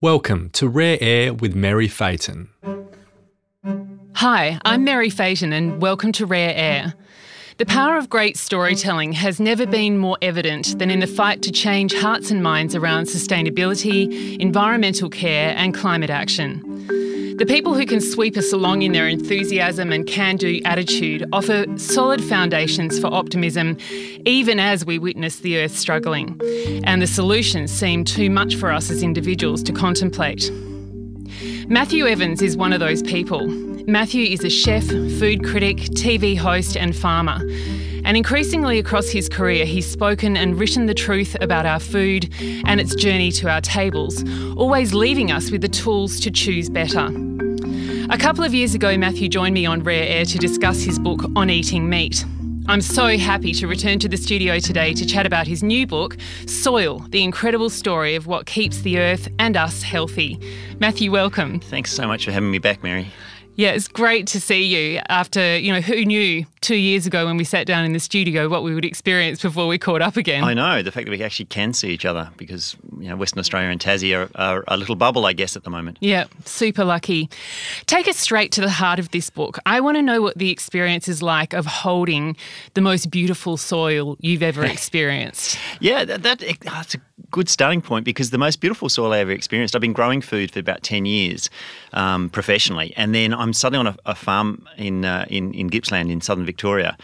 Welcome to Rare Air with Mary Phaeton. Hi, I'm Mary Phaeton, and welcome to Rare Air. The power of great storytelling has never been more evident than in the fight to change hearts and minds around sustainability, environmental care, and climate action. The people who can sweep us along in their enthusiasm and can do attitude offer solid foundations for optimism, even as we witness the earth struggling, and the solutions seem too much for us as individuals to contemplate. Matthew Evans is one of those people. Matthew is a chef, food critic, TV host, and farmer. And increasingly across his career, he's spoken and written the truth about our food and its journey to our tables, always leaving us with the tools to choose better. A couple of years ago, Matthew joined me on Rare Air to discuss his book on eating meat. I'm so happy to return to the studio today to chat about his new book, Soil The Incredible Story of What Keeps the Earth and Us Healthy. Matthew, welcome. Thanks so much for having me back, Mary. Yeah, it's great to see you after, you know, who knew two years ago when we sat down in the studio what we would experience before we caught up again. I know, the fact that we actually can see each other because, you know, Western Australia and Tassie are, are a little bubble, I guess, at the moment. Yeah, super lucky. Take us straight to the heart of this book. I want to know what the experience is like of holding the most beautiful soil you've ever experienced. yeah, that, that, that's a good starting point because the most beautiful soil I ever experienced. I've been growing food for about ten years um, professionally, and then I'm suddenly on a, a farm in, uh, in in Gippsland in southern Victoria,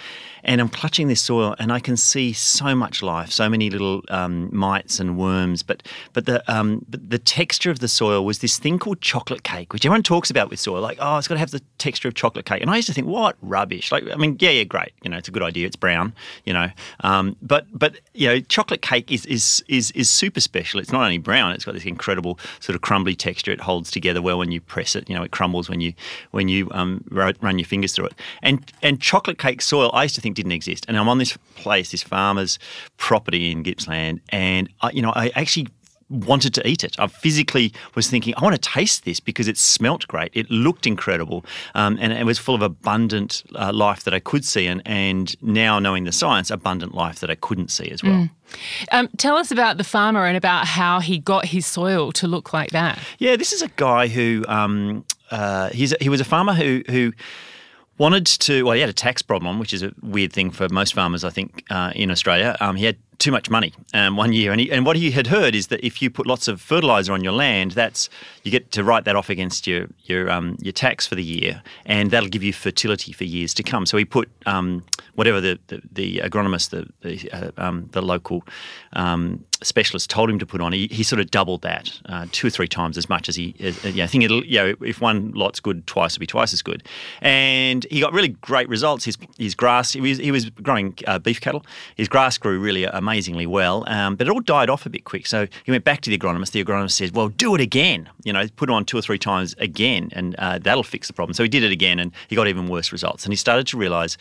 and I'm clutching this soil, and I can see so much life, so many little um, mites and worms. But but the um, but the texture of the soil was this thing called chocolate cake, which everyone talks about with soil, like oh, it's got to have the texture of chocolate cake. And I used to think, what rubbish! Like I mean, yeah, yeah, great, you know, it's a good idea, it's brown, you know. Um, but but you know, chocolate cake is is is is super special. It's not only brown; it's got this incredible sort of crumbly texture. It holds together well when you press it. You know, it crumbles when you when you um, run your fingers through it. And and chocolate cake soil, I used to think didn't exist. And I'm on this place, this farmer's property in Gippsland, and I, you know, I actually wanted to eat it. I physically was thinking, I want to taste this because it smelt great. It looked incredible. Um, and it was full of abundant uh, life that I could see. And, and now, knowing the science, abundant life that I couldn't see as well. Mm. Um, tell us about the farmer and about how he got his soil to look like that. Yeah, this is a guy who, um, uh, he was a farmer who, who wanted to, well, he had a tax problem, which is a weird thing for most farmers, I think, uh, in Australia. Um, he had too much money um, one year. And, he, and what he had heard is that if you put lots of fertilizer on your land, that's you get to write that off against your your um, your tax for the year, and that'll give you fertility for years to come. So he put um, whatever the, the, the, agronomist, the the, uh, um, the local um, specialist told him to put on, he, he sort of doubled that uh, two or three times as much as he, as, uh, you know, I think it'll, you know, if one lot's good, twice will be twice as good. And he got really great results. His, his grass, he was, he was growing uh, beef cattle. His grass grew really a um, amazingly well, um, but it all died off a bit quick. So he went back to the agronomist. The agronomist says, "Well, do it again. You know, put it on two or three times again, and uh, that'll fix the problem." So he did it again, and he got even worse results. And he started to realise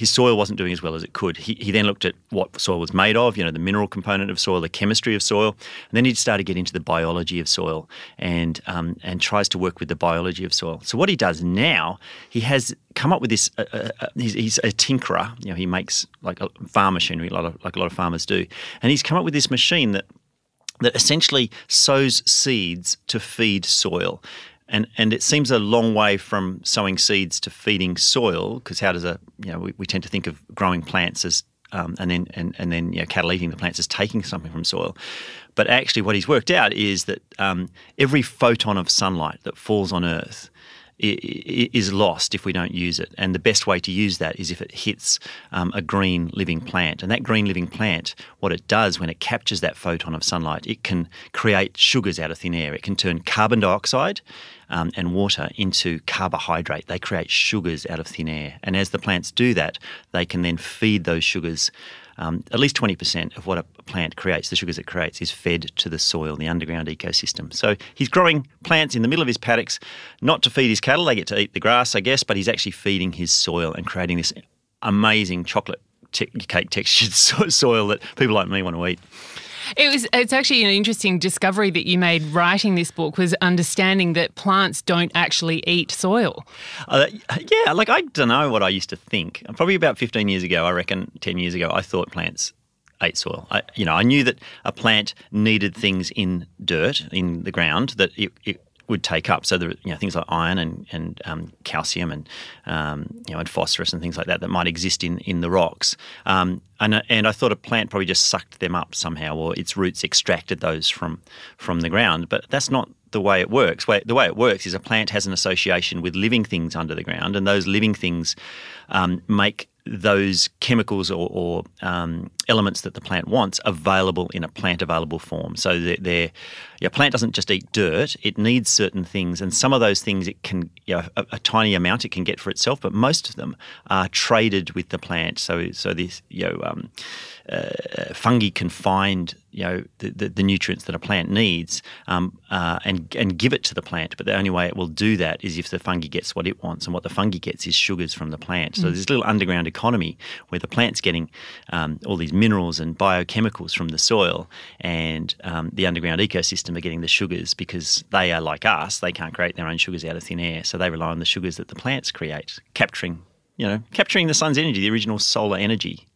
his soil wasn't doing as well as it could. He, he then looked at what soil was made of, you know, the mineral component of soil, the chemistry of soil, and then he started getting into the biology of soil and um, and tries to work with the biology of soil. So what he does now, he has come up with this. Uh, uh, uh he's, he's, a tinkerer, you know, he makes like a farm machinery, a lot of, like a lot of farmers do, and he's come up with this machine that that essentially sows seeds to feed soil and and it seems a long way from sowing seeds to feeding soil because how does a you know we, we, tend to think of growing plants as um, and then and, and then you know, cattle eating the plants as taking something from soil but actually what he's worked out is that um, every photon of sunlight that falls on earth is lost if we don't use it. And the best way to use that is if it hits um, a green living plant. And that green living plant, what it does when it captures that photon of sunlight, it can create sugars out of thin air. It can turn carbon dioxide um, and water into carbohydrate. They create sugars out of thin air. And as the plants do that, they can then feed those sugars um, at least 20% of what a plant creates, the sugars it creates, is fed to the soil, the underground ecosystem. So he's growing plants in the middle of his paddocks, not to feed his cattle, they get to eat the grass, I guess, but he's actually feeding his soil and creating this amazing chocolate te- cake textured soil that people like me want to eat. It was. It's actually an interesting discovery that you made writing this book was understanding that plants don't actually eat soil. Uh, yeah, like I don't know what I used to think. Probably about fifteen years ago, I reckon ten years ago, I thought plants ate soil. I, you know, I knew that a plant needed things in dirt in the ground that it, it would take up. So there, you know, things like iron and and um, calcium and um, you know and phosphorus and things like that that might exist in in the rocks. Um, and and I thought a plant probably just sucked them up somehow, or its roots extracted those from from the ground. But that's not the way it works. The way it works is a plant has an association with living things under the ground, and those living things um, make those chemicals or, or um, elements that the plant wants available in a plant available form. So they your plant doesn't just eat dirt; it needs certain things, and some of those things it can you know, a, a, tiny amount it can get for itself, but most of them are traded with the plant. So so this you know um, uh, fungi can find you know the, the, the nutrients that a plant needs um, uh, and and give it to the plant. But the only way it will do that is if the fungi gets what it wants, and what the fungi gets is sugars from the plant. So mm. there's little underground economy where the plant's getting um, all these minerals and biochemicals from the soil, and um, the underground ecosystem are getting the sugars because they are like us, they can't create their own sugars out of thin air, so they rely on the sugars that the plants create, capturing. You know, capturing the sun's energy, the original solar energy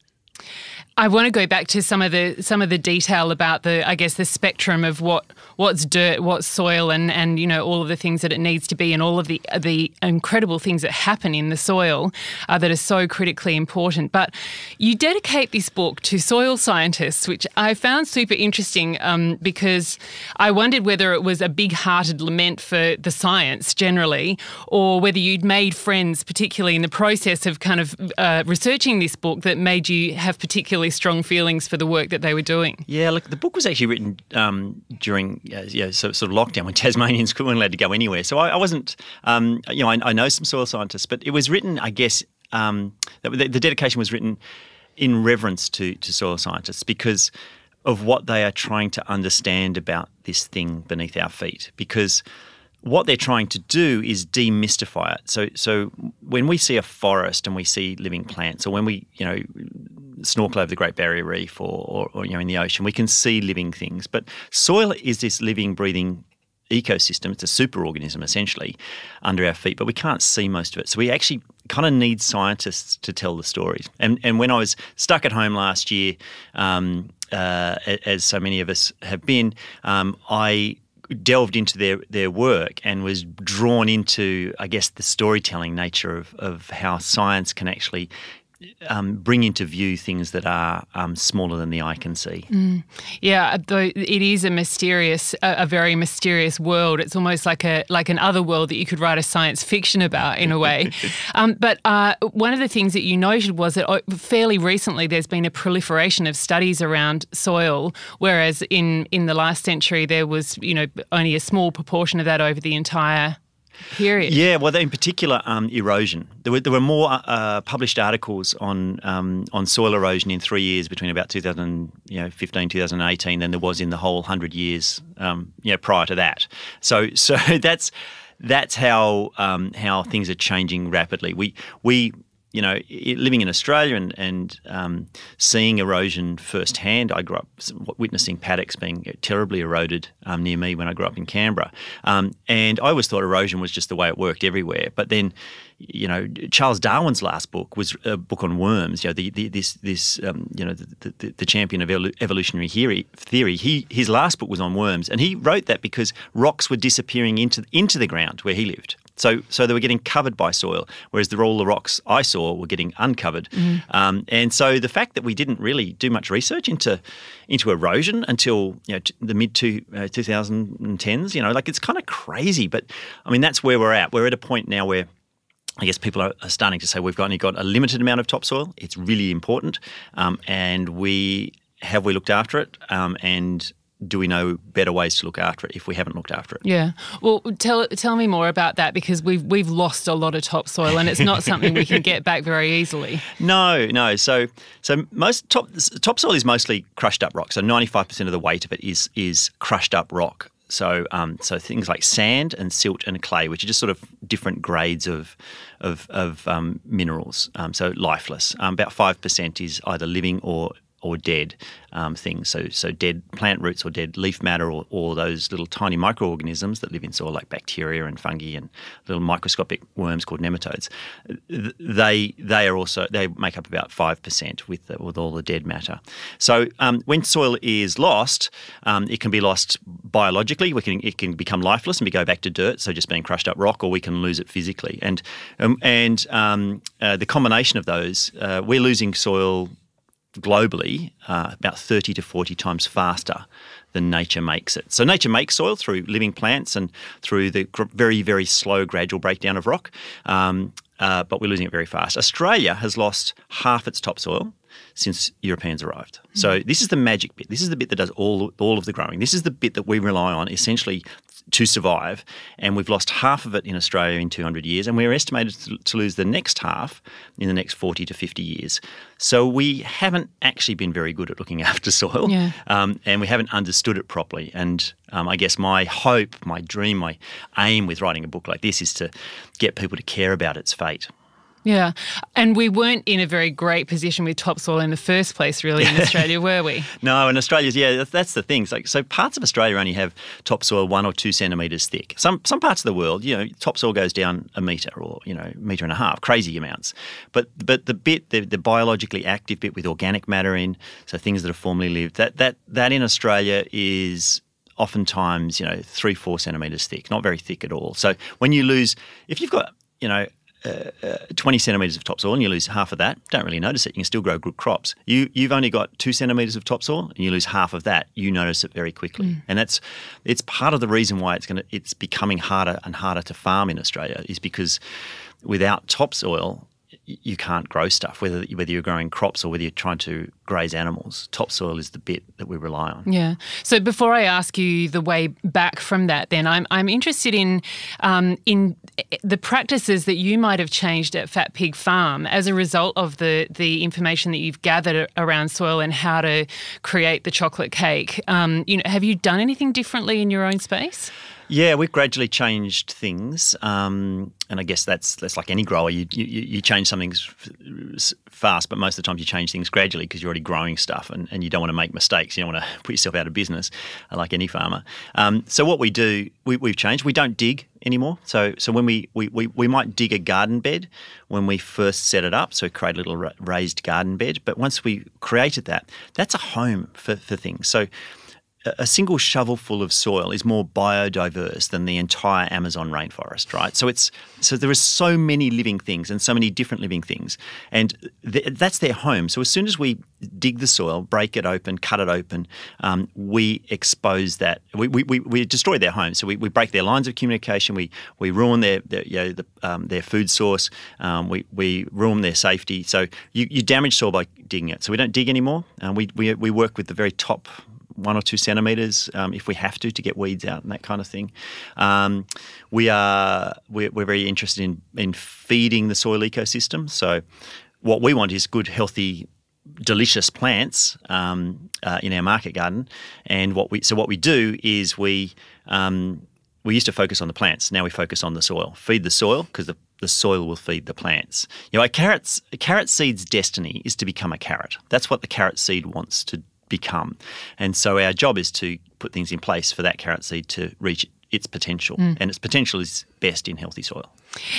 I want to go back to some of the some of the detail about the I guess the spectrum of what what's dirt, what's soil, and and you know all of the things that it needs to be, and all of the the incredible things that happen in the soil uh, that are so critically important. But you dedicate this book to soil scientists, which I found super interesting um, because I wondered whether it was a big-hearted lament for the science generally, or whether you'd made friends, particularly in the process of kind of uh, researching this book, that made you have particularly strong feelings for the work that they were doing. Yeah, look, the book was actually written um, during yeah, yeah, so, sort of lockdown when Tasmanians weren't allowed to go anywhere. So I, I wasn't, um, you know, I, I, know some soil scientists, but it was written, I guess, um, the, the, dedication was written in reverence to, to soil scientists because of what they are trying to understand about this thing beneath our feet. Because what they're trying to do is demystify it. So, so when we see a forest and we see living plants, or when we, you know, snorkel over the Great Barrier Reef or, or, or, you know in the ocean, we can see living things. But soil is this living, breathing ecosystem. It's a superorganism essentially under our feet, but we can't see most of it. So we actually kind of need scientists to tell the stories. And and when I was stuck at home last year, um, uh, as so many of us have been, um, I delved into their, their work and was drawn into, I guess, the storytelling nature of, of how science can actually um, bring into view things that are um, smaller than the eye can see. Mm. Yeah, uh, it is a mysterious, a, very mysterious world. It's almost like a like an other world that you could write a science fiction about in a way. um, but uh, one of the things that you noted was that oh, fairly recently there's been a proliferation of studies around soil, whereas in in the last century there was you know only a small proportion of that over the entire Period. Yeah, well, in particular, um, erosion. There were, there were more uh, uh, published articles on um, on soil erosion in three years between about 2015, 2018 than there was in the whole hundred years um, you know, prior to that. So, so that's that's how um, how things are changing rapidly. We we you know, living in Australia and, and um, seeing erosion firsthand, I grew up witnessing paddocks being uh, terribly eroded um, near me when I grew up in Canberra. Um, and I always thought erosion was just the way it worked everywhere. But then, you know, Charles Darwin's last book was uh, a book on worms. You know, the, the, this, this um, you know, the, the, the champion of evolutionary theory. theory. He, his last book was on worms. And he wrote that because rocks were disappearing into, into the ground where he lived. So, so they were getting covered by soil, whereas the the rocks I saw were getting uncovered. Mm. Um, and so the fact that we didn't really do much research into into erosion until you know, the mid two, 2010s, uh, you know, like it's kind of crazy. But I mean, that's where we're at. We're at a point now where I guess people are, starting to say we've only got a limited amount of topsoil. It's really important, um, and we have we looked after it, um, and do we know better ways to look after it if we haven't looked after it? Yeah. Well, tell tell me more about that because we've we've lost a lot of topsoil and it's not something we can get back very easily. No, no. So so most top topsoil is mostly crushed up rock. So ninety five percent of the weight of it is is crushed up rock. So, um, so things like sand and silt and clay, which are just sort of different grades of of, of um, minerals. Um, so lifeless. Um, about five percent is either living or or dead um, things. So, so dead plant roots or dead leaf matter or, or those little tiny microorganisms that live in soil, like bacteria and fungi and little microscopic worms called nematodes. They they are also they make up about five percent with the, with all the dead matter. So um, when soil is lost, um, it can be lost biologically. We can it can become lifeless and we go back to dirt, so just being crushed up rock, or we can lose it physically. And um, and um, uh, the combination of those, uh, we're losing soil globally uh, about 30 to 40 times faster than nature makes it. So nature makes soil through living plants and through the gr- very, very slow gradual breakdown of rock, um, uh, but we're losing it very fast. Australia has lost half its topsoil since Europeans arrived. So hmm. this is the magic bit. This is the bit that does all all of the growing. This is the bit that we rely on essentially to survive. And we've lost half of it in Australia in 200 years, and we're estimated to lose the next half in the next 40 to 50 years. So we haven't actually been very good at looking after soil, yeah. um, and we haven't understood it properly. And um, I guess my hope, my dream, my aim with writing a book like this is to get people to care about its fate. Yeah. And we weren't in a very great position with topsoil in the first place, really, in Australia, were we? No, in Australia, yeah, that's the thing. So, so parts of Australia only have topsoil one or two centimetres thick. Some, some parts of the world, you know, topsoil goes down a metre or, you know, metre and a half, crazy amounts. But but the bit, the, the biologically active bit with organic matter in, so things that are formerly lived, that, that, that in Australia is oftentimes, you know, three, four centimetres thick, not very thick at all. So when you lose, if you've got, you know, uh, 20 centimetres of topsoil and you lose half of that, don't really notice it. You can still grow good crops. You, you've only got two centimetres of topsoil and you lose half of that. You notice it very quickly. Mm. And that's it's part of the reason why it's, gonna, it's becoming harder and harder to farm in Australia is because without topsoil, you can't grow stuff, whether whether you're growing crops or whether you're trying to graze animals. Topsoil is the bit that we rely on. Yeah. So before I ask you the way back from that, then I'm I'm interested in um, in eh, the practices that you might have changed at Fat Pig Farm as a result of the the information that you've gathered around soil and how to create the chocolate cake. Um, you know, have you done anything differently in your own space? Yeah, we've gradually changed things, um, and I guess that's that's like any grower. You, you, you change something fast, but most of the times you change things gradually because you're already growing stuff, and, and you don't want to make mistakes. You don't want to put yourself out of business, uh, like any farmer. Um, so what we do, we, we've changed. We don't dig anymore. So so when we, we, we, we might dig a garden bed when we first set it up, so create a little raised garden bed. But once we created that, that's a home for, for things. So a single shovelful of soil is more biodiverse than the entire Amazon rainforest, right? So it's so there are so many living things and so many different living things, and th that's their home. So as soon as we dig the soil, break it open, cut it open, um, we expose that we, we, we, destroy their home. So we, we break their lines of communication, we we ruin their their, you know, the, um, their food source, um, we we ruin their safety. So you, you damage soil by digging it. So we don't dig anymore, and we, we we work with the very top one or two centimeters um, if we have to to get weeds out and that kind of thing. Um, we are we're, we're, very interested in in feeding the soil ecosystem. So what we want is good, healthy, delicious plants um, uh, in our market garden. And what we so what we do is we um, we used to focus on the plants. Now we focus on the soil. Feed the soil because the the soil will feed the plants. You know, a carrot's a carrot seed's destiny is to become a carrot. That's what the carrot seed wants to become. And so our job is to put things in place for that currency to reach its potential, mm. and its potential is best in healthy soil.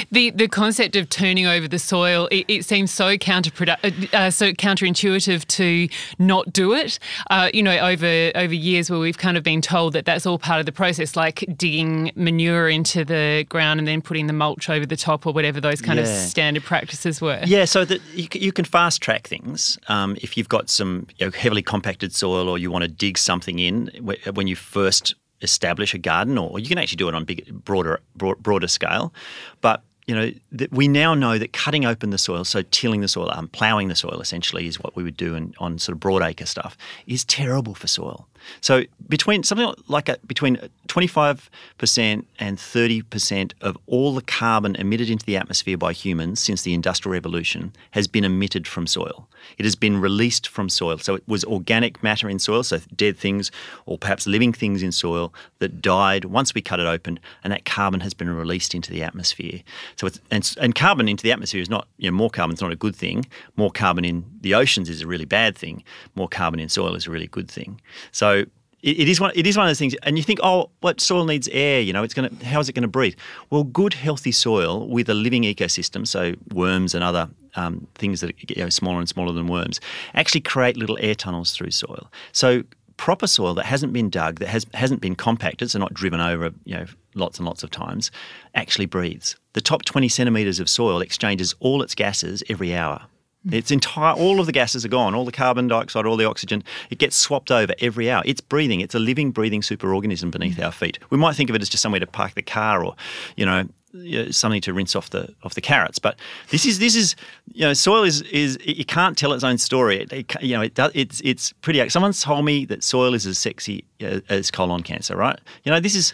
The the concept of turning over the soil it, it seems so counterproductive, uh, uh, so counterintuitive to not do it. Uh, you know, over over years where we've kind of been told that that's all part of the process, like digging manure into the ground and then putting the mulch over the top or whatever those kind yeah. of standard practices were. Yeah, so that you, you can fast track things um, if you've got some you know, heavily compacted soil or you want to dig something in when you first establish a garden, or, you can actually do it on big, broader, broad, broader scale. But you know, we now know that cutting open the soil, so tilling the soil, um, ploughing the soil, essentially, is what we would do in, on sort of broadacre stuff, is terrible for soil. So between something like a, between 25% and 30% of all the carbon emitted into the atmosphere by humans since the Industrial Revolution has been emitted from soil. It has been released from soil. So it was organic matter in soil, so dead things or perhaps living things in soil that died once we cut it open, and that carbon has been released into the atmosphere. So and, and carbon into the atmosphere is not, you know, more carbon is not a good thing. More carbon in the oceans is a really bad thing. More carbon in soil is a really good thing. So it, it is one. It is one of those things. And you think, oh, what soil needs air? You know, it's going to. How is it going to breathe? Well, good healthy soil with a living ecosystem, so worms and other um, things that get you know, smaller and smaller than worms, actually create little air tunnels through soil. So proper soil that hasn't been dug, that has, hasn't been compacted, so not driven over, you know, lots and lots of times, actually breathes. The top 20 centimetres of soil exchanges all its gases every hour. Mm. It's entire. All of the gases are gone. All the carbon dioxide, all the oxygen. It gets swapped over every hour. It's breathing. It's a living, breathing superorganism beneath mm. our feet. We might think of it as just somewhere to park the car, or you know, something to rinse off the off the carrots. But this is this is you know, soil is is it can't tell its own story. It, it you know, it does. It's it's pretty. Someone's told me that soil is as sexy uh, as colon cancer, right? You know, this is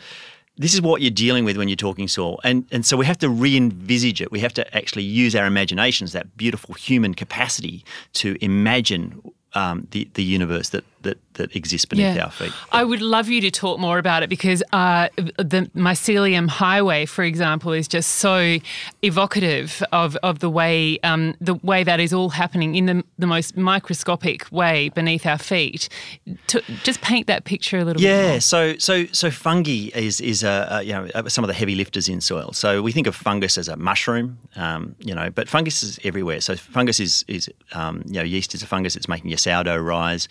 this is what you're dealing with when you're talking soul, And, and so we have to re envisage it. We have to actually use our imaginations, that beautiful human capacity to imagine um, the, the universe that that, that exists beneath yeah. our feet. I would love you to talk more about it because uh, the mycelium highway, for example, is just so evocative of, of the way um, the way that is all happening in the, the most microscopic way beneath our feet. To, just paint that picture a little yeah, bit. Yeah. So so so fungi is is a, a, you know some of the heavy lifters in soil. So we think of fungus as a mushroom, um, you know, but fungus is everywhere. So fungus is is um, you know yeast is a fungus. It's making your sourdough rise.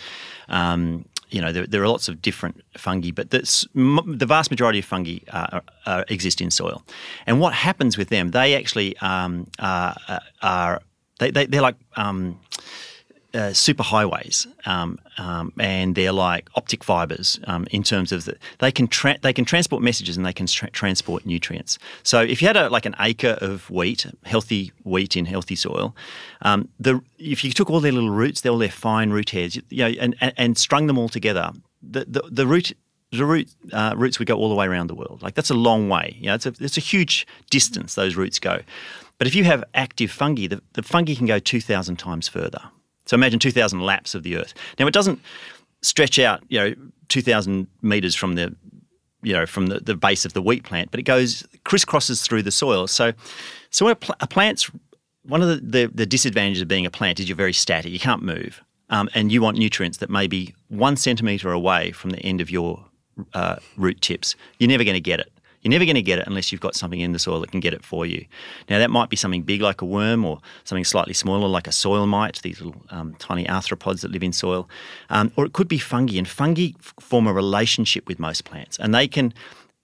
Um, um, you know, there, there, are lots of different fungi, but the vast majority of fungi are, exist in soil. And what happens with them, they actually um, are, are, they, they, are like, um, uh, super superhighways, um, um, and they're like optic fibers um, in terms of the, they can they can transport messages and they can tra transport nutrients. So if you had a, like an acre of wheat, healthy wheat in healthy soil, um, the if you took all their little roots, all their fine root hairs, you know, and, and, and strung them all together, the the, the root the root, uh, roots would go all the way around the world. Like that's a long way. You know, it's a, it's a huge distance those roots go. But if you have active fungi, the, the fungi can go 2,000 times further. So imagine 2,000 laps of the Earth. Now it doesn't stretch out, you know, 2,000 meters from the, you know, from the, the base of the wheat plant, but it goes crisscrosses through the soil. So, so a, pl a plant's one of the, the, the, disadvantages of being a plant is you're very static. You can't move, um, and you want nutrients that may be one centimeter away from the end of your uh, root tips. You're never going to get it. You're never going to get it unless you've got something in the soil that can get it for you. Now, that might be something big like a worm or something slightly smaller like a soil mite, these little um, tiny arthropods that live in soil. Um, or it could be fungi, and fungi form a relationship with most plants, and they can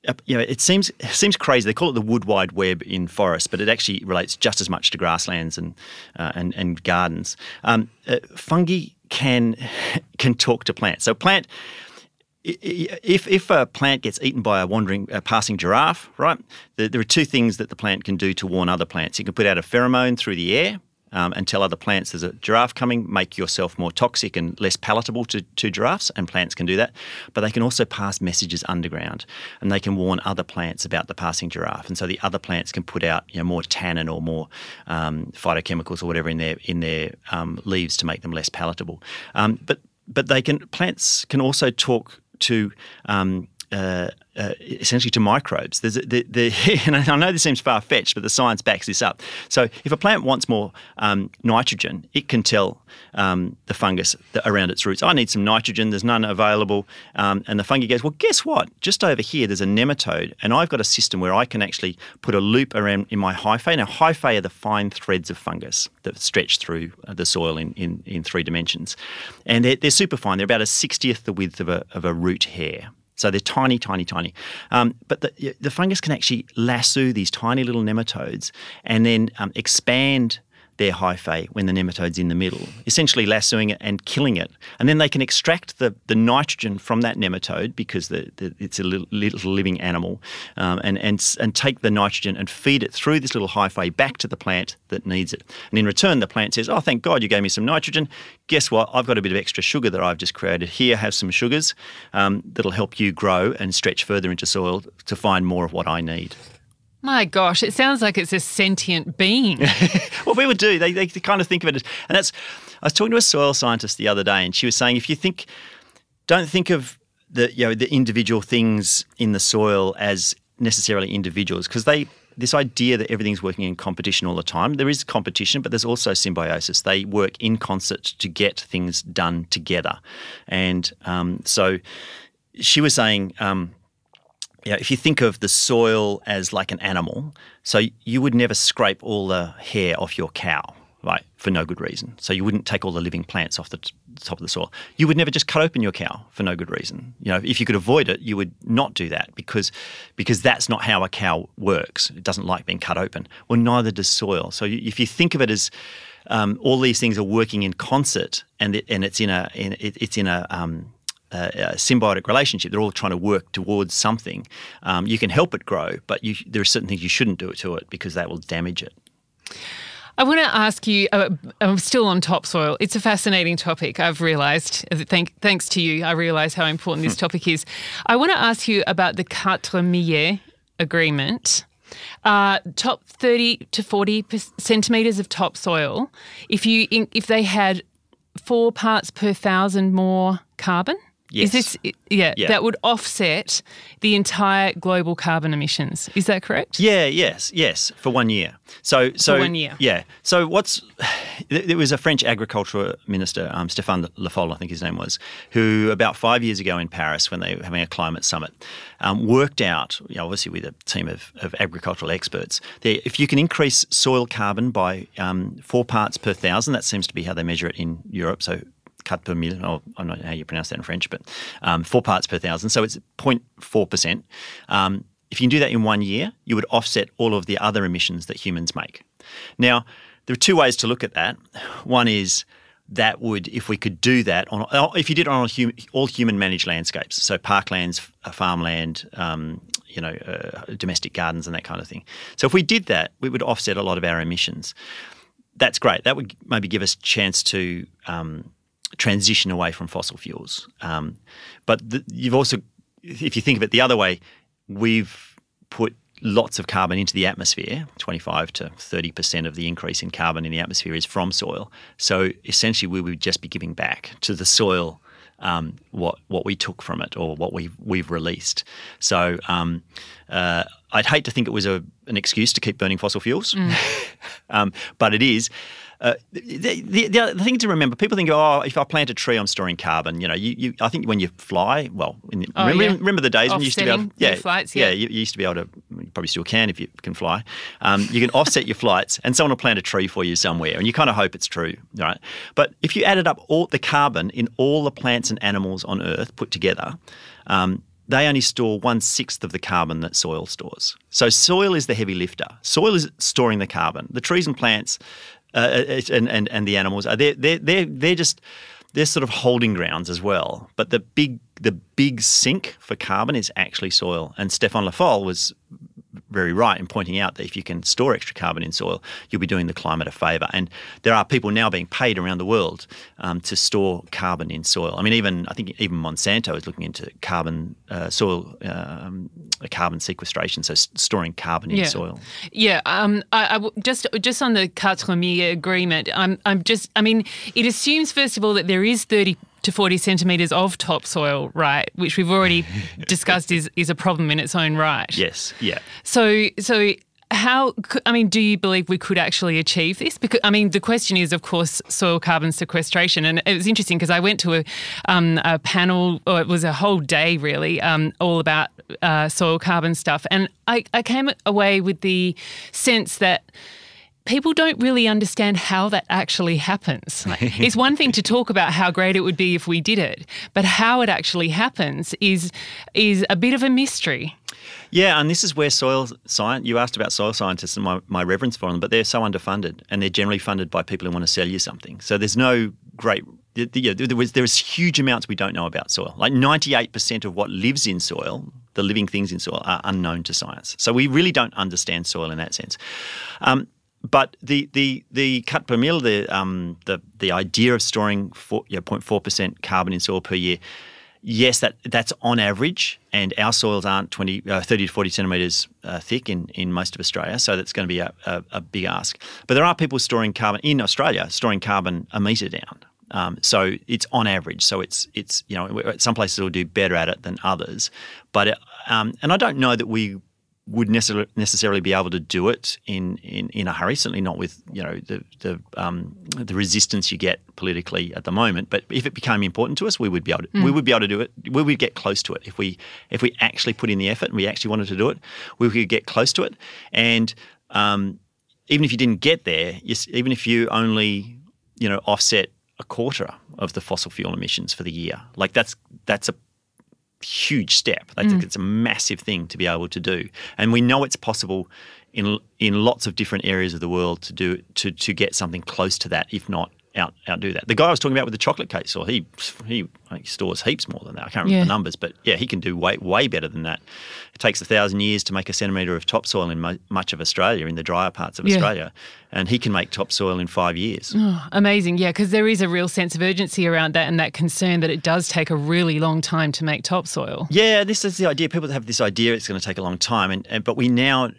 uh, you know, it seems it seems crazy. They call it the wood wide web in forests, but it actually relates just as much to grasslands and uh, and, and gardens. Um, uh, fungi can can talk to plants. So plant if, if a plant gets eaten by a wandering a passing giraffe, right, there, there, are two things that the plant can do to warn other plants. You can put out a pheromone through the air um, and tell other plants there's a giraffe coming, make yourself more toxic and less palatable to, to giraffes, and plants can do that. But they can also pass messages underground and they can warn other plants about the passing giraffe. And so the other plants can put out you know, more tannin or more um, phytochemicals or whatever in their, in their um, leaves to make them less palatable. Um, but but they can plants can also talk to um, uh, uh, essentially to microbes. There's a, the, the, and I know this seems far fetched, but the science backs this up. So if a plant wants more um, nitrogen, it can tell um, the fungus around its roots, I need some nitrogen, there's none available. Um, and the fungi goes, Well, guess what? Just over here, there's a nematode, and I've got a system where I can actually put a loop around in my hyphae. Now, hyphae are the fine threads of fungus that stretch through uh, the soil in, in, in three dimensions. And they're, they're super fine, they're about a 60th the width of a, of a root hair. So they're tiny, tiny, tiny. Um, but the, the fungus can actually lasso these tiny little nematodes and then um, expand their hyphae when the nematode's in the middle, essentially lassoing it and killing it. And then they can extract the, the nitrogen from that nematode because the, the, it's a little, little living animal um, and, and, and take the nitrogen and feed it through this little hyphae back to the plant that needs it. And in return, the plant says, Oh, thank God you gave me some nitrogen. Guess what? I've got a bit of extra sugar that I've just created. Here, have some sugars um, that'll help you grow and stretch further into soil to find more of what I need. My gosh, it sounds like it's a sentient being. well, people do. They, they kind of think of it as, and that's, I was talking to a soil scientist the other day, and she was saying if you think, don't think of the, you know, the individual things in the soil as necessarily individuals, because they, this idea that everything's working in competition all the time. There is competition, but there's also symbiosis. They work in concert to get things done together. And um, so she was saying, um, you know, if you think of the soil as like an animal, so you would never scrape all the hair off your cow, right, for no good reason. So you wouldn't take all the living plants off the top of the soil. You would never just cut open your cow for no good reason. You know, if you could avoid it, you would not do that because because that's not how a cow works. It doesn't like being cut open. Well, neither does soil. So you, if you think of it as um, all these things are working in concert, and it, and it's in a in, it, it's in a um, a, symbiotic relationship. They're all trying to work towards something. Um, you can help it grow, but you, there are certain things you shouldn't do to it because that will damage it. I want to ask you. Uh, I'm still on topsoil. It's a fascinating topic. I've realised, thank, thanks to you, I realise how important this hmm. topic is. I want to ask you about the Quatre Milles Agreement. Uh, top 30 to 40 centimetres of topsoil. If you if they had four parts per thousand more carbon, Yes. Is this yeah, yeah, that would offset the entire global carbon emissions. Is that correct? Yeah, yes, yes, for one year. So so for one year. Yeah. So what's there was a French agriculture minister, um, Stéphane Le Foll, I think his name was, who about five years ago in Paris, when they were having a climate summit, um, worked out, you know, obviously with a team of, of agricultural experts, that if you can increase soil carbon by um, four parts per thousand, that seems to be how they measure it in Europe, so cut per mil, or oh, I don't know how you pronounce that in French, but um, four parts per thousand. So it's 0.4%. Um, if you can do that in one year, you would offset all of the other emissions that humans make. Now, there are two ways to look at that. One is that would, if we could do that, on uh, if you did on all human managed landscapes, so parklands, uh, farmland, um, you know, uh, domestic gardens and that kind of thing. So if we did that, we would offset a lot of our emissions. That's great. That would maybe give us a chance to um, transition away from fossil fuels. Um, but the, you've also, if you think of it the other way, we've put lots of carbon into the atmosphere 25 to 30% of the increase in carbon in the atmosphere is from soil. So essentially, we would just be giving back to the soil. Um, what what we took from it or what we've we've released. So um, uh, I'd hate to think it was a, an excuse to keep burning fossil fuels, mm. um, but it is. Uh, the, the, the, other thing to remember, people think, oh, if I plant a tree, I'm storing carbon. You know, you, you I think when you fly, well, the, oh, remember, yeah. remember, the days when you used to be able, yeah, flights, yeah, yeah you, you, used to be able to, probably still can if you can fly. Um, you can offset your flights, and someone will plant a tree for you somewhere, and you kind of hope it's true, right? But if you added up all the carbon in all the plants and animals on Earth put together. Um, they only store one sixth of the carbon that soil stores. So soil is the heavy lifter. Soil is storing the carbon. The trees and plants uh, uh and, and, and the animals. They're, they they they they're just they're sort of holding grounds as well. But the big the big sink for carbon is actually soil. And Stefan Lafol was very right in pointing out that if you can store extra carbon in soil, you'll be doing the climate a favour. And there are people now being paid around the world um, to store carbon in soil. I mean, even I think even Monsanto is looking into carbon uh, soil um, carbon sequestration, so storing carbon yeah. in soil. Yeah, um, just just on the Cartomier agreement, I'm, I'm just, I mean, it assumes first of all that there is 30 to 40 centimetres of topsoil, right, which we've already discussed is, is a problem in its own right. Yes, yeah. So, so how, I mean, do you believe we could actually achieve this? Because, I mean, the question is, of course, soil carbon sequestration. And it was interesting because I went to a, um, a, panel, or it was a whole day really, um, all about uh, soil carbon stuff. And I, I came away with the sense that people don't really understand how that actually happens. it's one thing to talk about how great it would be if we did it, but how it actually happens is is a bit of a mystery. Yeah, and this is where soil science, you asked about soil scientists and my, my reverence for them, but they're so underfunded and they're generally funded by people who want to sell you something. So there's no great yeah, there was there's huge amounts we don't know about soil. Like 98% of what lives in soil, the living things in soil, are unknown to science. So we really don't understand soil in that sense. Um, but the the the cut per mill, the um, the the idea of storing 4, you know, 0.4% carbon in soil per year yes, that that's on average, and our soils aren't 20, uh, 30 to 40 centimetres uh, thick in, in most of Australia, so that's going to be a, a, a, big ask. But there are people storing carbon in Australia, storing carbon a metre down. Um, so it's on average. So it's it's you know some places will do better at it than others, but it, uh, um, and I don't know that we would necessarily be able to do it in, in, in a hurry. Certainly not with you know the the, um, the resistance you get politically at the moment. But if it became important to us, we would be able to, mm. we would be able to do it. We would get close to it if we if we actually put in the effort and we actually wanted to do it. We could get close to it. And um, even if you didn't get there, even if you only you know offset a quarter of the fossil fuel emissions for the year, like that's that's a huge step. I think mm. it's a massive thing to be able to do, and we know it's possible in in lots of different areas of the world to do to to get something close to that, if not out outdo that. The guy I was talking about with the chocolate cake store, he he, he stores heaps more than that. I can't remember yeah. the numbers, but yeah, he can do way way better than that. It takes a thousand years to make a centimetre of topsoil in mo- much of Australia, in the drier parts of yeah. Australia, and he can make topsoil in five years. Oh, amazing, yeah, because there is a real sense of urgency around that and that concern that it does take a really long time to make topsoil. Yeah, this is the idea. People have this idea it's going to take a long time, and, and but we now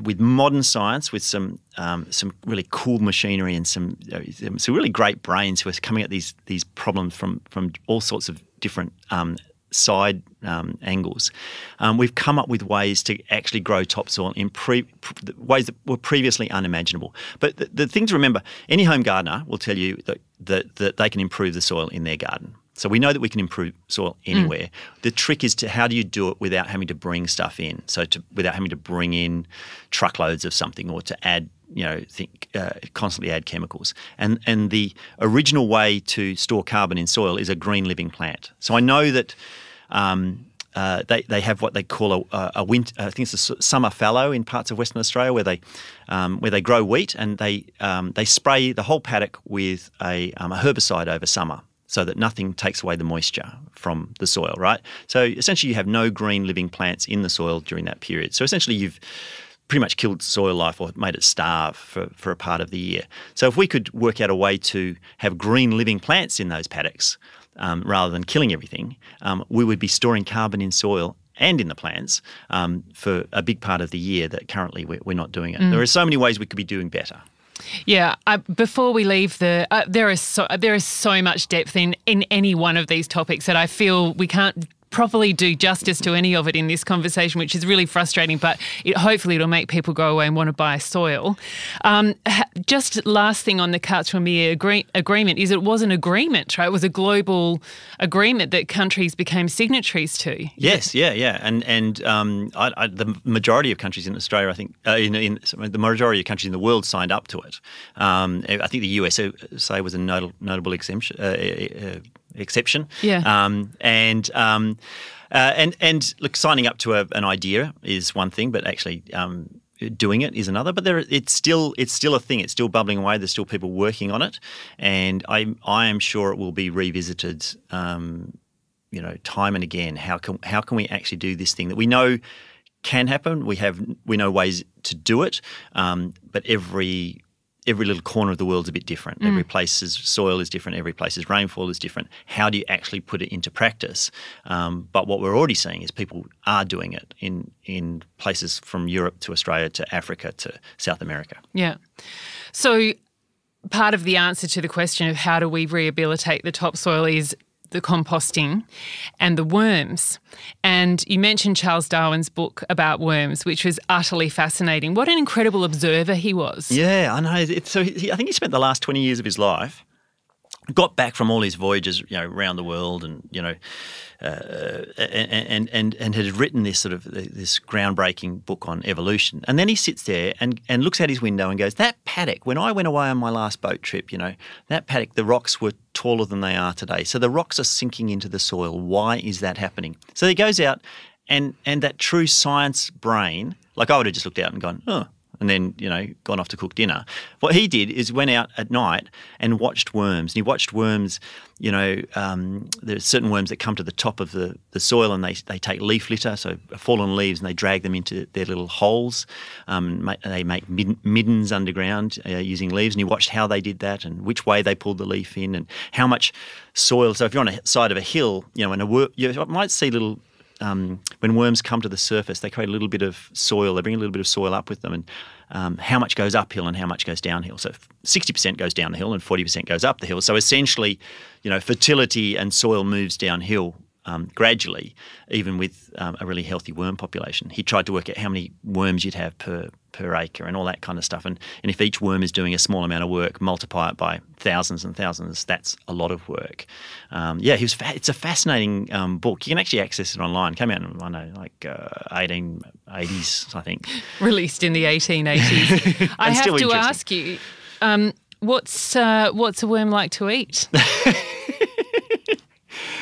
with modern science, with some um, some really cool machinery and some uh, some really great brains who are coming at these these problems from from all sorts of different um, side um, angles. Um, we've come up with ways to actually grow topsoil in pre pre ways that were previously unimaginable. But the, the, thing to remember, any home gardener will tell you that, that, that they can improve the soil in their garden. So we know that we can improve soil hmm. anywhere. Mm. The trick is to how do you do it without having to bring stuff in? So to, without having to bring in truckloads of something or to add, you know, think, uh, constantly add chemicals. And and the original way to store carbon in soil is a green living plant. So I know that. Um, uh, they, they have what they call a, a winter, I think it's a summer fallow in parts of Western Australia where they um, where they grow wheat and they um, they spray the whole paddock with a, um, a herbicide over summer so that nothing takes away the moisture from the soil, right? So essentially, you have no green living plants in the soil during that period. So essentially, you've pretty much killed soil life or made it starve for, for a part of the year. So if we could work out a way to have green living plants in those paddocks um, rather than killing everything, um, we would be storing carbon in soil and in the plants um, for a big part of the year that currently we're, we're not doing it. Mm. There are so many ways we could be doing better. Yeah, before we leave the uh, there is so there is so much depth in in any one of these topics that I feel we can't properly do justice to any of it in this conversation, which is really frustrating, but it, hopefully it'll make people go away and want to buy soil. Um, just last thing on the Kachemir agree- agreement is it was an agreement, right? It was a global agreement that countries became signatories to. Yes, yeah, yeah. And and um, I, I, the majority of countries in Australia, I think, uh, in, in, the majority of countries in the world signed up to it. Um, I think the USA was a notable, notable exemption, uh, uh, uh exception. Yeah. Um, and um, uh, and and look, signing up to a, an idea is one thing, but actually. Um, doing it is another, but there it's still it's still a thing. It's still bubbling away. There's still people working on it, and I I am sure it will be revisited. Um, you know, time and again. How can how can we actually do this thing that we know can happen? We have we know ways to do it, um, but every every little corner of the world's a bit different. Mm. Every place's soil is different. Every place's rainfall is different. How do you actually put it into practice? Um, but what we're already seeing is people are doing it in in places from Europe to Australia to Africa to South America. Yeah. So part of the answer to the question of how do we rehabilitate the topsoil is the composting and the worms. And you mentioned Charles Darwin's book about worms, which was utterly fascinating. What an incredible observer he was. Yeah, I know. It's, so he, I think he spent the last 20 years of his life got back from all his voyages, you know, around the world, and you know, uh, and and and had written this sort of this groundbreaking book on evolution. And then he sits there and and looks out his window and goes, "That paddock. When I went away on my last boat trip, you know, that paddock, the rocks were taller than they are today. So the rocks are sinking into the soil. Why is that happening?" So he goes out, and and that true science brain, like I would have just looked out and gone, "Oh." and then you know gone off to cook dinner. What he did is went out at night and watched worms. And he watched worms. You know, um, there's certain worms that come to the top of the, the soil and they they take leaf litter, so fallen leaves, and they drag them into their little holes. Um, they make mid- middens underground uh, using leaves. And he watched how they did that and which way they pulled the leaf in and how much soil. So if you're on a side of a hill, you know, and a wor- you might see little um, when worms come to the surface, they create a little bit of soil. They bring a little bit of soil up with them, and um, how much goes uphill and how much goes downhill. So 60% goes down the hill and 40% goes up the hill. So essentially, you know, fertility and soil moves downhill um, gradually, even with um, a really healthy worm population. He tried to work out how many worms you'd have per per acre and all that kind of stuff. And, and if each worm is doing a small amount of work, multiply it by thousands and thousands. That's a lot of work. Um, yeah, he was it's a fascinating um, book. You can actually access it online. It came out in, I know, like uh, 1880s, I think. Released in the 1880s. I have to ask you, um, what's, uh, what's a worm like to eat?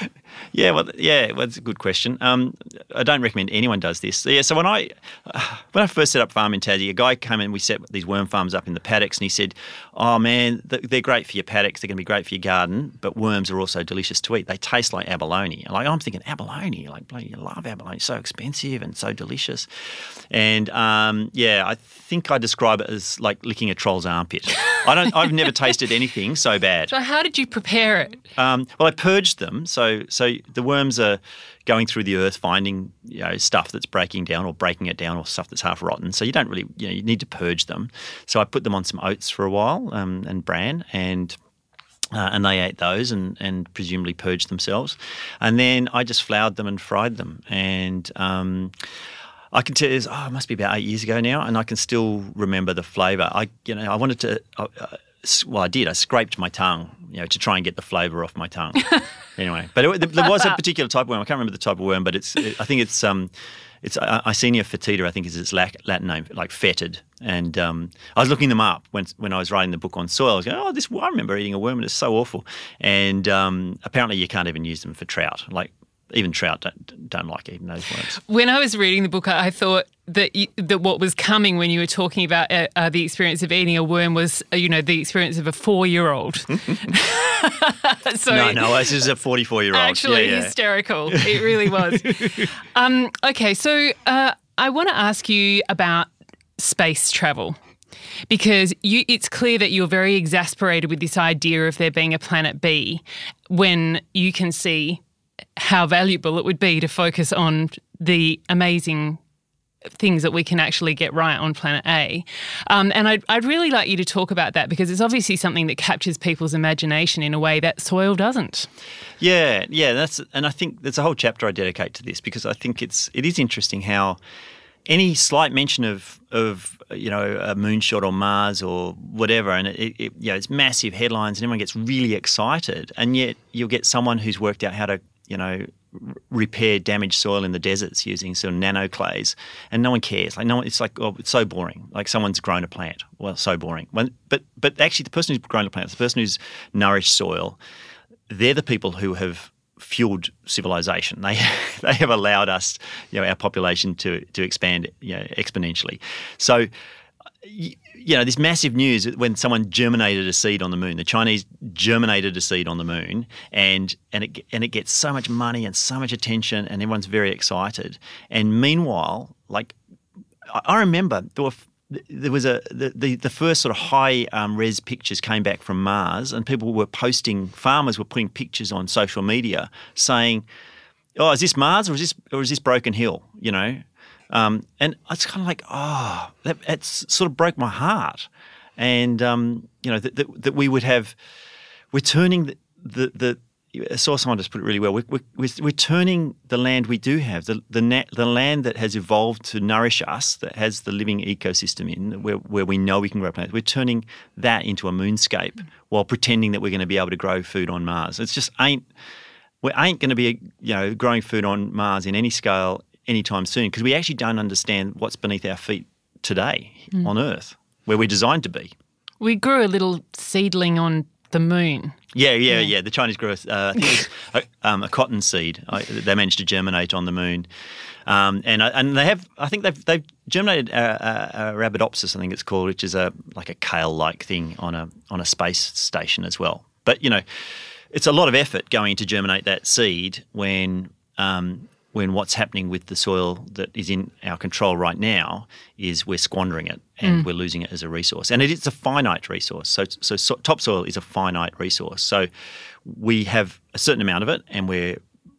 Yeah, well, yeah, well, that's a good question. Um, I don't recommend anyone does this. Yeah, so when I when I first set up farm in Tassie, a guy came in. We set these worm farms up in the paddocks, and he said, "Oh man, they're great for your paddocks. They're going to be great for your garden, but worms are also delicious to eat. They taste like abalone." And like I'm thinking, abalone, like bloody, love abalone. so expensive and so delicious. And um, yeah, I think I describe it as like licking a troll's armpit. I don't. I've never tasted anything so bad. So how did you prepare it? Um, well, I purged them. So so the worms are going through the earth, finding you know stuff that's breaking down or breaking it down or stuff that's half rotten. So you don't really you know you need to purge them. So I put them on some oats for a while um, and bran and. Uh, and they ate those and, and presumably purged themselves. And then I just floured them and fried them. And um, I can tell you, oh, it must be about eight years ago now, and I can still remember the flavour. I, you know, I wanted to. well, I did. I scraped my tongue, you know, to try and get the flavour off my tongue. anyway, but it, there was a particular type of worm. I can't remember the type of worm, but it's. It, I think it's um, it's uh, Icenia fetida. I think is its Latin name, like fetid. And um, I was looking them up when when I was writing the book on soil. I was going, oh, this. I remember eating a worm, and it's so awful. And um, apparently, you can't even use them for trout. Like even Trout don't, don't like eating those worms. When I was reading the book, I thought that you, that what was coming when you were talking about uh, uh, the experience of eating a worm was, uh, you know, the experience of a four-year-old. so no, no, this is a forty-four-year-old. Actually, yeah, yeah. hysterical. It really was. um, okay, so uh, I want to ask you about space travel because you, it's clear that you're very exasperated with this idea of there being a planet B when you can see how valuable it would be to focus on the amazing things that we can actually get right on planet A. Um, and I'd, I'd, really like you to talk about that because it's obviously something that captures people's imagination in a way that soil doesn't. Yeah, yeah, that's and I think there's a whole chapter I dedicate to this because I think it's it is interesting how any slight mention of of you know a moonshot or Mars or whatever, and it, it you know it's massive headlines and everyone gets really excited, and yet you'll get someone who's worked out how to you know, repair damaged soil in the deserts using sort of nano clays, and no one cares. Like no one, it's like oh, it's so boring. Like someone's grown a plant. Well, so boring. When, but but actually, the person who's grown a plant, the person who's nourished soil, they're the people who have fueled civilization. They they have allowed us, you know, our population to to expand you know, exponentially. So you know, this massive news when someone germinated a seed on the moon. The Chinese germinated a seed on the moon, and and it and it gets so much money and so much attention, and everyone's very excited. And meanwhile, like I remember there were. There was a the, the, the first sort of high um, res pictures came back from Mars, and people were posting. Farmers were putting pictures on social media saying, oh, is this Mars or is this or is this Broken Hill? You know, um, and it's kind of like, oh, that it's sort of broke my heart, and um, you know that, that, that we would have, we're turning the the, the I saw someone just put it really well. We're, we're, we're turning the land we do have, the the, na- the land that has evolved to nourish us, that has the living ecosystem in, where, where we know we can grow plants, we're turning that into a moonscape while pretending that we're going to be able to grow food on Mars. It's just ain't we ain't going to be you know growing food on Mars in any scale anytime soon because we actually don't understand what's beneath our feet today mm. on Earth where we're designed to be. We grew a little seedling on the moon. Yeah, yeah, yeah. yeah. The Chinese grew uh, a, uh, um, a, cotton seed. I, they managed to germinate on the moon, um, and and they have. I think they've they've germinated a, a, a Rabidopsis, I think it's called, which is a like a kale like thing on a on a space station as well. But you know, it's a lot of effort going to germinate that seed when um, when what's happening with the soil that is in our control right now is we're squandering it and mm. we're losing it as a resource. And it is a finite resource. So, so, so topsoil is a finite resource. So we have a certain amount of it and we're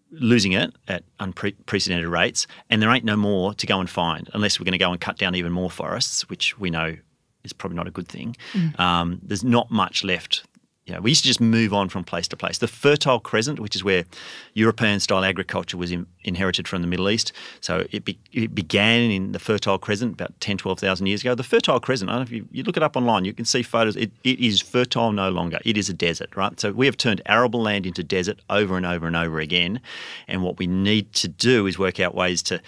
losing it at unprecedented rates. And there ain't no more to go and find unless we're going to go and cut down even more forests, which we know is probably not a good thing. Mm. Um, there's not much left you know, we used to just move on from place to place. The Fertile Crescent, which is where European style agriculture was in, inherited from the Middle East, so it, be, it, began in the Fertile Crescent about 10, 12,000 years ago. The Fertile Crescent, I don't know if you, you look it up online, you can see photos. It, it is fertile no longer. It is a desert, right? So we have turned arable land into desert over and over and over again. And what we need to do is work out ways to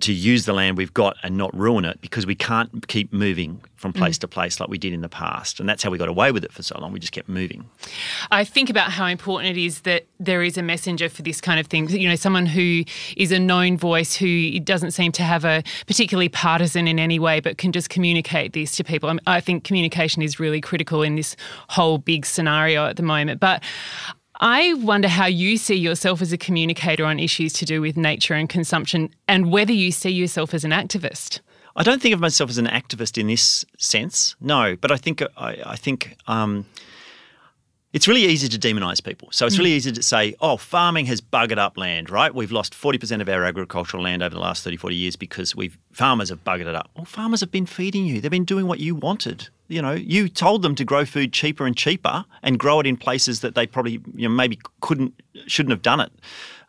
to use the land we've got and not ruin it because we can't keep moving from mm. place mm. to place like we did in the past. And that's how we got away with it for so long. We just kept moving. I think about how important it is that there is a messenger for this kind of thing. You know, someone who is a known voice who doesn't seem to have a particularly partisan in any way, but can just communicate this to people. I, I think communication is really critical in this whole big scenario at the moment. But I wonder how you see yourself as a communicator on issues to do with nature and consumption and whether you see yourself as an activist. I don't think of myself as an activist in this sense, no, but I think, I, I think, um, it's really easy to demonise people. So it's mm. really easy to say, oh, farming has buggered up land, right? We've lost 40% of our agricultural land over the last 30, 40 years because we've farmers have buggered it up. Well, farmers have been feeding you. They've been doing what you wanted you know, you told them to grow food cheaper and cheaper and grow it in places that they probably, you know, maybe couldn't, shouldn't have done it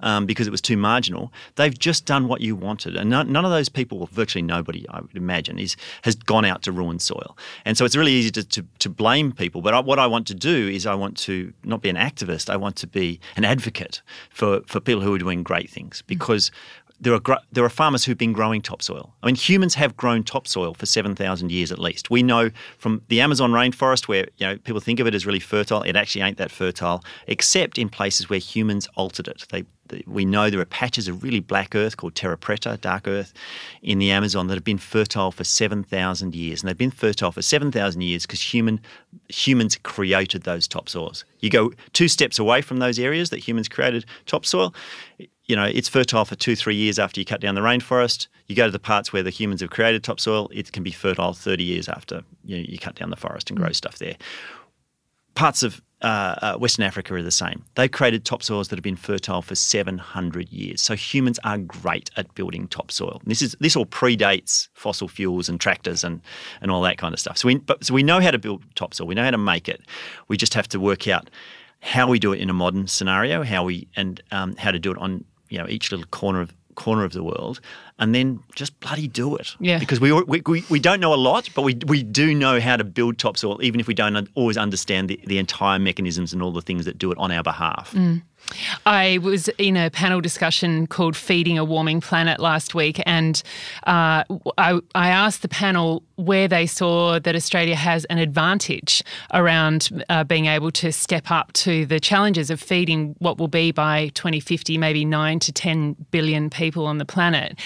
um, because it was too marginal. They've just done what you wanted. And no, none of those people, well, virtually nobody, I would imagine, is, has gone out to ruin soil. And so it's really easy to, to, to blame people. But I, what I want to do is I want to not be an activist, I want to be an advocate for, for people who are doing great things because. Mm-hmm there are, there are farmers who've been growing topsoil. I mean, humans have grown topsoil for 7,000 years at least. We know from the Amazon rainforest, where you know people think of it as really fertile, it actually ain't that fertile, except in places where humans altered it. They, they, we know there are patches of really black earth called terra preta, dark earth, in the Amazon that have been fertile for 7,000 years. And they've been fertile for 7,000 years because human, humans created those topsoils. You go two steps away from those areas that humans created topsoil, you know, it's fertile for two, three years after you cut down the rainforest. You go to the parts where the humans have created topsoil, it can be fertile 30 years after you, know, you cut down the forest and grow mm. stuff there. Parts of uh, uh, Western Africa are the same. They've created topsoils that have been fertile for 700 years. So humans are great at building topsoil. And this is this all predates fossil fuels and tractors and and all that kind of stuff. So we but, so we know how to build topsoil. We know how to make it. We just have to work out how we do it in a modern scenario, how we and um, how to do it on you know each little corner of corner of the world and then just bloody do it yeah because we we, we, we don't know a lot but we, we do know how to build topsoil even if we don't always understand the, the entire mechanisms and all the things that do it on our behalf mm. I was in a panel discussion called Feeding a Warming Planet last week, and uh, I, I, asked the panel where they saw that Australia has an advantage around uh, being able to step up to the challenges of feeding what will be by 2050 maybe 9 to 10 billion people on the planet.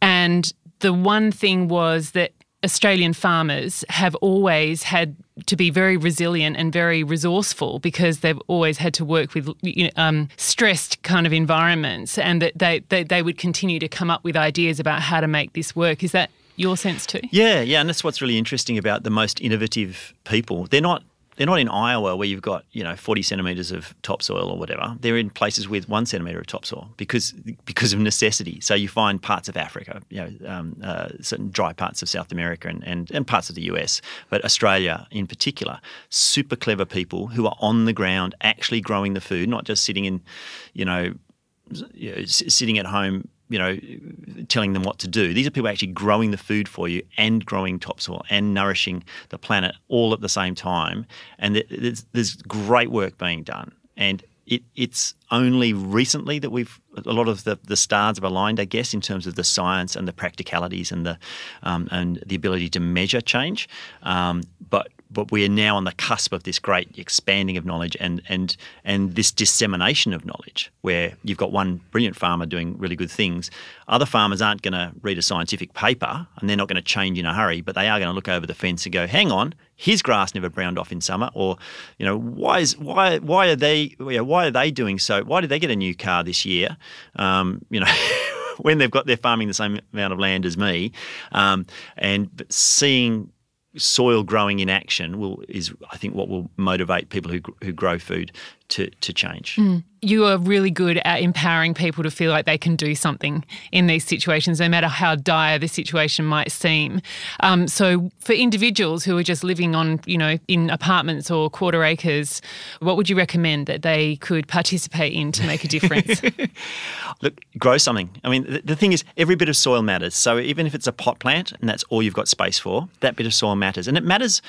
And the one thing was that Australian farmers have always had to be very resilient and very resourceful because they've always had to work with you know, um, stressed kind of environments, and that they, they they would continue to come up with ideas about how to make this work. Is that your sense too? Yeah, yeah, and that's what's really interesting about the most innovative people. They're not they're not in Iowa where you've got you know 40 centimeters of topsoil or whatever. They're in places with one centimeter of topsoil because because of necessity. So you find parts of Africa, you know, um, uh, certain dry parts of South America and, and and parts of the US, but Australia in particular, super clever people who are on the ground actually growing the food, not just sitting in, you know, you know sitting at home you know, telling them what to do. These are people actually growing the food for you and growing topsoil and nourishing the planet all at the same time. And there's, there's great work being done. And it, it's only recently that we've a lot of the, the stars have aligned, I guess, in terms of the science and the practicalities and the um, and the ability to measure change. Um, but but we are now on the cusp of this great expanding of knowledge and and and this dissemination of knowledge where you've got one brilliant farmer doing really good things other farmers aren't going to read a scientific paper and they're not going to change in a hurry but they are going to look over the fence and go hang on his grass never browned off in summer or you know why is why why are they why are they doing so why did they get a new car this year um, you know when they've got they're farming the same amount of land as me um, and seeing soil growing in action will is I think what will motivate people who who grow food to, to change. Mm. You are really good at empowering people to feel like they can do something in these situations, no matter how dire the situation might seem. Um, so, for individuals who are just living on, you know, in apartments or quarter acres, what would you recommend that they could participate in to make a difference? Look, grow something. I mean, the, the thing is, every bit of soil matters. So, even if it's a pot plant and that's all you've got space for, that bit of soil matters. And it matters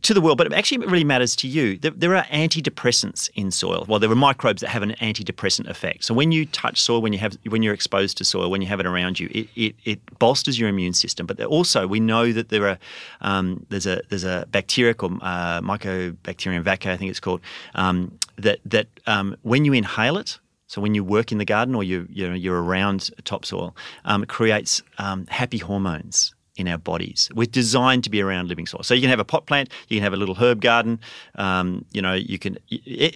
to the world, but it actually really matters to you. There, there, are antidepressants in soil. Well, there are microbes that have an antidepressant effect. So when you touch soil, when you have, when you're exposed to soil, when you have it around you, it, it, it bolsters your immune system. But also, we know that there are um, there's a there's a bacteria called uh, Mycobacterium vaccae, I think it's called, um, that that um, when you inhale it, so when you work in the garden or you you know you're around topsoil, um, it creates um, happy hormones in our bodies. We're designed to be around living soil. So you can have a pot plant, you can have a little herb garden, um, you know, you can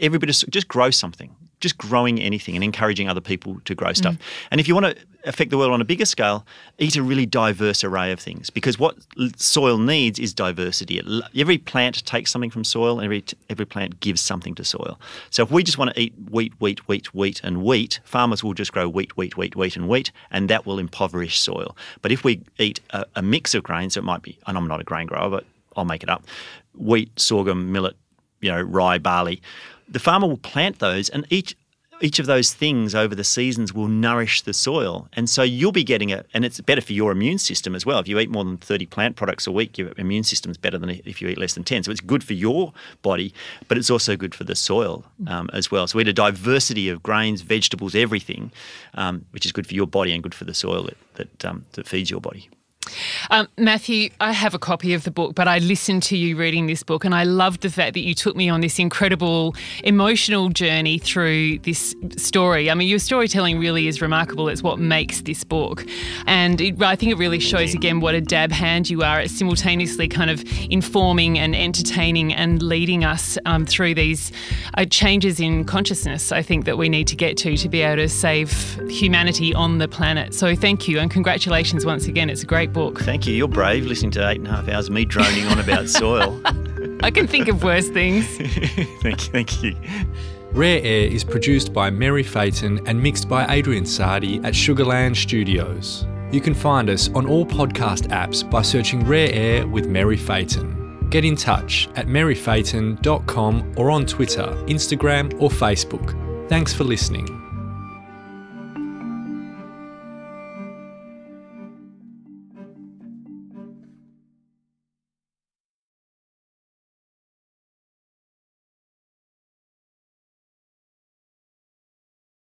everybody of just grow something just growing anything and encouraging other people to grow mm. stuff. Mm. And if you want to affect the world on a bigger scale, eat a really diverse array of things because what soil needs is diversity. Every plant takes something from soil, every every plant gives something to soil. So if we just want to eat wheat, wheat, wheat, wheat, and wheat, farmers will just grow wheat, wheat, wheat, wheat, and wheat, and that will impoverish soil. But if we eat a, a mix of grains, so it might be, and I'm not a grain grower, but I'll make it up: wheat, sorghum, millet, you know, rye, barley the farmer will plant those, and each each of those things over the seasons will nourish the soil. And so you'll be getting it, and it's better for your immune system as well. If you eat more than 30 plant products a week, your immune system's better than if you eat less than 10. So it's good for your body, but it's also good for the soil um, as well. So we had a diversity of grains, vegetables, everything, um, which is good for your body and good for the soil that, that, um, that feeds your body. Um, Matthew, I have a copy of the book, but I listened to you reading this book, and I loved the fact that you took me on this incredible emotional journey through this story. I mean, your storytelling really is remarkable. It's what makes this book. And it, I think it really shows again what a dab hand you are at simultaneously kind of informing and entertaining and leading us um, through these uh, changes in consciousness, I think, that we need to get to to be able to save humanity on the planet. So thank you, and congratulations once again. It's a great book. Thank you. You're brave listening to eight and a half hours of me droning on about soil. I can think of worse things. thank you. Thank you. Rare Air is produced by Mary Phaeton and mixed by Adrian Sardi at Sugarland Studios. You can find us on all podcast apps by searching Rare Air with Mary Phaeton. Get in touch at maryphaeton.com or on Twitter, Instagram, or Facebook. Thanks for listening.